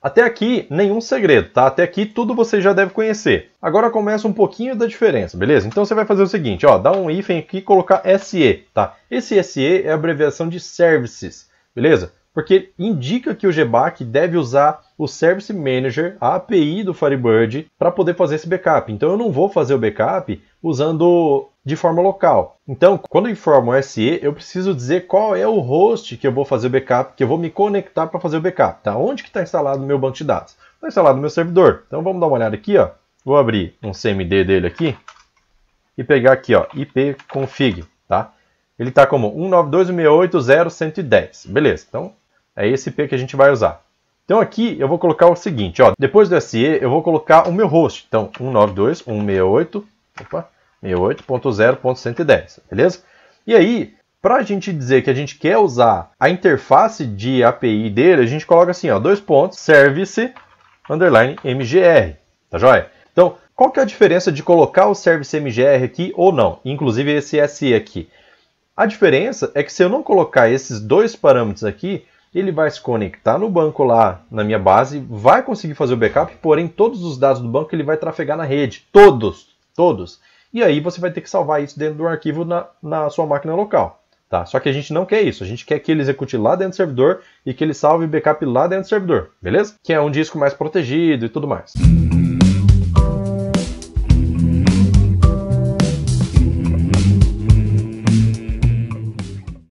Até aqui, nenhum segredo, tá? Até aqui tudo você já deve conhecer. Agora começa um pouquinho da diferença, beleza? Então você vai fazer o seguinte, ó, dá um hífen aqui e colocar SE, tá? Esse SE é a abreviação de services, beleza? porque indica que o GBAC deve usar o Service Manager, a API do Firebird, para poder fazer esse backup. Então eu não vou fazer o backup usando de forma local. Então, quando eu informo o SE, eu preciso dizer qual é o host que eu vou fazer o backup, que eu vou me conectar para fazer o backup. Tá? Onde que está instalado o meu banco de dados? Está instalado no meu servidor. Então vamos dar uma olhada aqui. Ó. Vou abrir um CMD dele aqui e pegar aqui ó, ipconfig. Tá? ele está como 192.168.0.110. Beleza, então é esse IP que a gente vai usar. Então aqui eu vou colocar o seguinte, ó, depois do SE eu vou colocar o meu host, então 192.168.0.110, beleza? E aí, para a gente dizer que a gente quer usar a interface de API dele, a gente coloca assim, ó, dois pontos, service underline mgr, tá joia? Então, qual que é a diferença de colocar o service mgr aqui ou não? Inclusive esse SE aqui. A diferença é que se eu não colocar esses dois parâmetros aqui, ele vai se conectar no banco lá, na minha base, vai conseguir fazer o backup, porém todos os dados do banco ele vai trafegar na rede. Todos, todos. E aí você vai ter que salvar isso dentro do arquivo na, na sua máquina local. Tá? Só que a gente não quer isso, a gente quer que ele execute lá dentro do servidor e que ele salve backup lá dentro do servidor, beleza? Que é um disco mais protegido e tudo mais.